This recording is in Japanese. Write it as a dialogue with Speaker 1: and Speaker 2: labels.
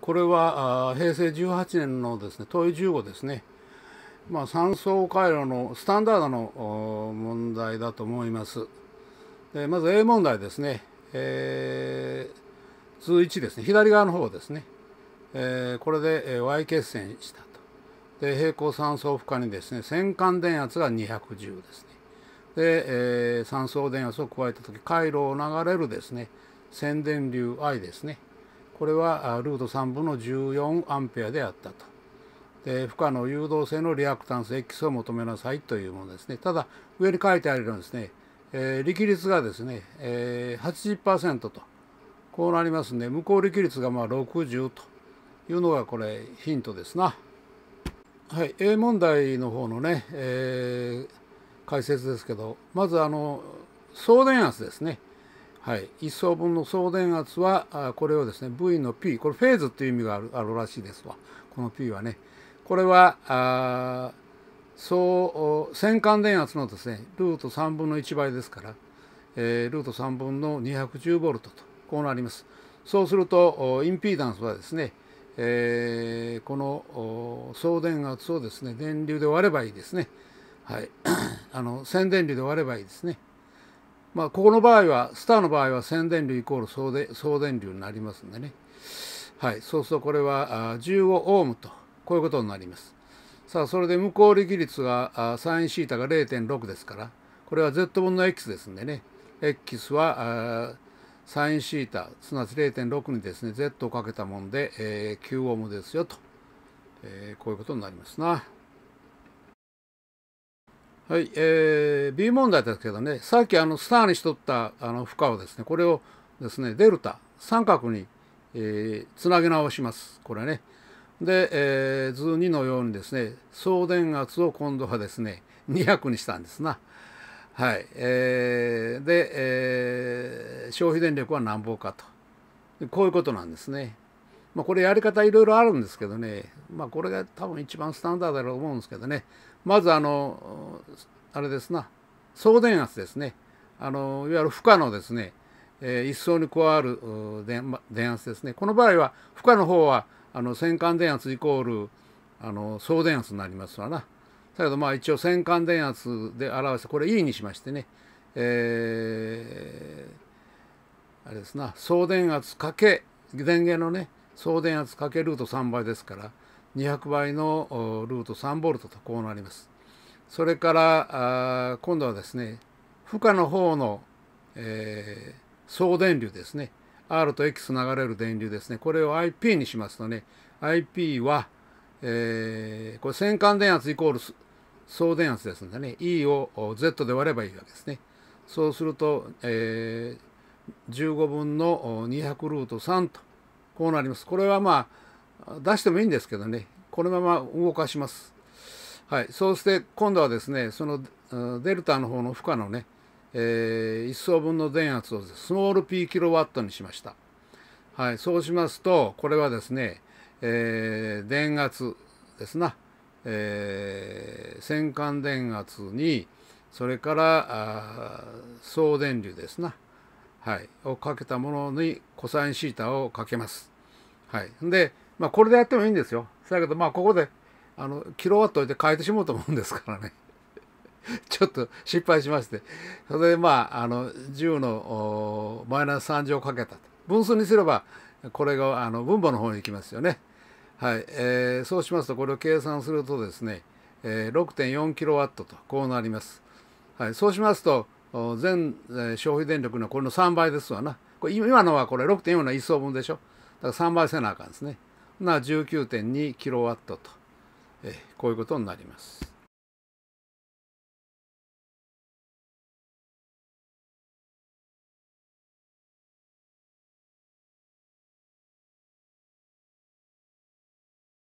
Speaker 1: これは平成18年のですね問い15ですね、まあ、三層回路のスタンダードの問題だと思います。でまず A 問題ですね、えー、図1ですね、左側の方ですね、えー、これで Y 決戦したと。で、平行三層負荷にですね、線間電圧が210ですね。で、えー、三層電圧を加えた時回路を流れるですね、線電流 I ですね。これはルート3分の14アンペアであったと。で負荷の誘導性のリアクタンス X を求めなさいというものですね。ただ上に書いてあるようにですね、えー、力率がですね、えー、80%とこうなりますね。無効力率がまあ60というのがこれヒントですな。はい、A 問題の方のね、えー、解説ですけどまずあの送電圧ですね。はい、1層分の送電圧はこれをですね V の P これフェーズっていう意味があるあるらしいですわこの P はねこれはあそう戦艦電圧のですねルート3分の1倍ですから、えー、ルート3分の2 1 0トとこうなりますそうするとインピーダンスはですね、えー、この送電圧をですね電流で割ればいいですねはい あの線電流で割ればいいですねまあ、ここの場合は、スターの場合は宣伝流イコール送電送電流になりますんでね。はい、そうするとこれは15オームと、こういうことになります。さあ、それで無効力率がサインシータが0.6ですから、これは Z 分の X ですんでね。X はサインシータ、すなわち0.6にですね、Z をかけたもんで、え9オームですよと、えー、こういうことになりますな。はい、えー、B 問題ですけどね、さっきあのスターにしとったあの負荷をですね、これをですね、デルタ、三角に、えー、つなげ直します。これね。で、えー、図2のようにですね、送電圧を今度はですね、200にしたんですな。はい。えー、で、えー、消費電力は何ぼかと。こういうことなんですね。まあ、これやり方いろいろあるんですけどね、まあ、これが多分一番スタンダードだと思うんですけどね、まずあの、あれですな、送電圧ですね、あのいわゆる負荷のですね、えー、一層に加わる電電圧ですね、この場合は負荷の方はあの戦艦電圧イコールあの送電圧になりますわな。だけどまあ一応戦艦電圧で表してこれ E にしましてね、えー、あれですな送電圧かけ電源のね送電圧×ルート3倍ですから、200倍のルート3ボルトとこうなります。それから、今度はですね、負荷の方の、えー、送電流ですね。R と X 流れる電流ですね。これを IP にしますとね、IP は、えー、これ線間電圧イコール送電圧ですんでね、E を Z で割ればいいわけですね。そうすると、えー、15分の200ルート3とこうなります。これはまあ、出してもいいんですけどね、このまま動かします。はい、そうして今度はですね、そのデルタの方の負荷のね、えー、1層分の電圧をスモール p キロワットにしました。はい、そうしますと、これはですね、えー、電圧ですな、えー、線電圧に、それから、送電流ですな、はい、をかけたものに cos シータをかけます。はい、で、まあ、これでやってもいいんですよ。だけどまあここであのキロワットで変えてしまうと思うんですからね。ちょっと失敗しまして。それでまああの10のマイナス3乗をかけた分数にすればこれがあの分母の方に行きますよね。はいえー、そうしますとこれを計算するとですね、えー、6.4kW とこうなります。はい、そうしますと全消費電力のこれの3倍ですわな。これ今のはこれ6.4の一層分でしょ。だから3倍せなあかんですね。な19.2キロワットと、えこういうことになります。